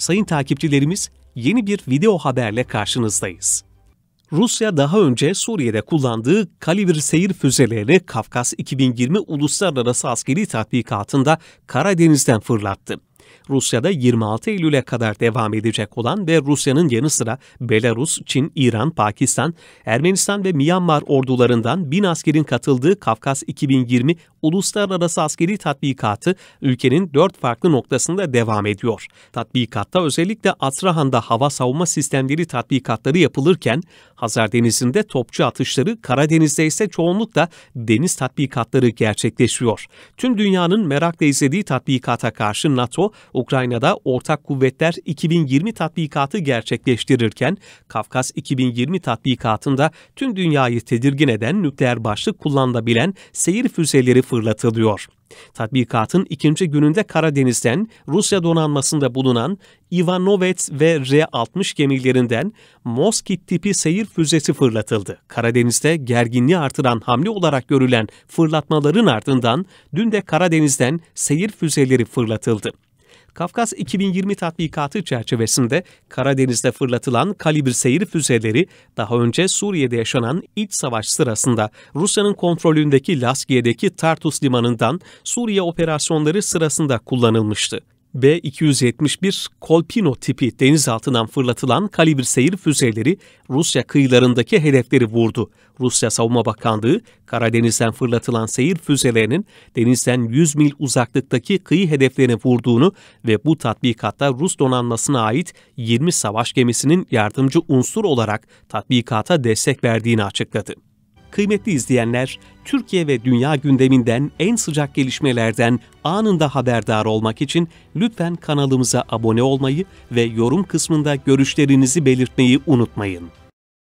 sayın takipçilerimiz yeni bir video haberle karşınızdayız. Rusya daha önce Suriye'de kullandığı kalibr seyir füzelerini Kafkas 2020 Uluslararası Askeri Tatbikatı'nda Karadeniz'den fırlattı. Rusya'da 26 Eylül'e kadar devam edecek olan ve Rusya'nın yanı sıra Belarus, Çin, İran, Pakistan, Ermenistan ve Myanmar ordularından bin askerin katıldığı Kafkas 2020 Uluslararası Askeri Tatbikatı ülkenin dört farklı noktasında devam ediyor. Tatbikatta özellikle Atrahan'da hava savunma sistemleri tatbikatları yapılırken Hazar Denizi'nde topçu atışları, Karadeniz'de ise çoğunlukla deniz tatbikatları gerçekleşiyor. Tüm dünyanın merakla izlediği tatbikata karşı NATO, Ukrayna'da Ortak Kuvvetler 2020 tatbikatı gerçekleştirirken Kafkas 2020 tatbikatında tüm dünyayı tedirgin eden nükleer başlık kullanılabilen seyir füzeleri fırlatılıyor. Tatbikatın ikinci gününde Karadeniz'den Rusya donanmasında bulunan Ivanovets ve R-60 gemilerinden Moskit tipi seyir füzesi fırlatıldı. Karadeniz'de gerginliği artıran hamle olarak görülen fırlatmaların ardından dün de Karadeniz'den seyir füzeleri fırlatıldı. Kafkas 2020 tatbikatı çerçevesinde Karadeniz'de fırlatılan kalibr seyir füzeleri daha önce Suriye'de yaşanan iç savaş sırasında Rusya'nın kontrolündeki Laskiye'deki Tartus limanından Suriye operasyonları sırasında kullanılmıştı. B-271 Kolpino tipi denizaltından fırlatılan kalibr seyir füzeleri Rusya kıyılarındaki hedefleri vurdu. Rusya Savunma Bakanlığı, Karadeniz'den fırlatılan seyir füzelerinin denizden 100 mil uzaklıktaki kıyı hedeflerine vurduğunu ve bu tatbikatta Rus donanmasına ait 20 savaş gemisinin yardımcı unsur olarak tatbikata destek verdiğini açıkladı. Kıymetli izleyenler, Türkiye ve dünya gündeminden en sıcak gelişmelerden anında haberdar olmak için lütfen kanalımıza abone olmayı ve yorum kısmında görüşlerinizi belirtmeyi unutmayın.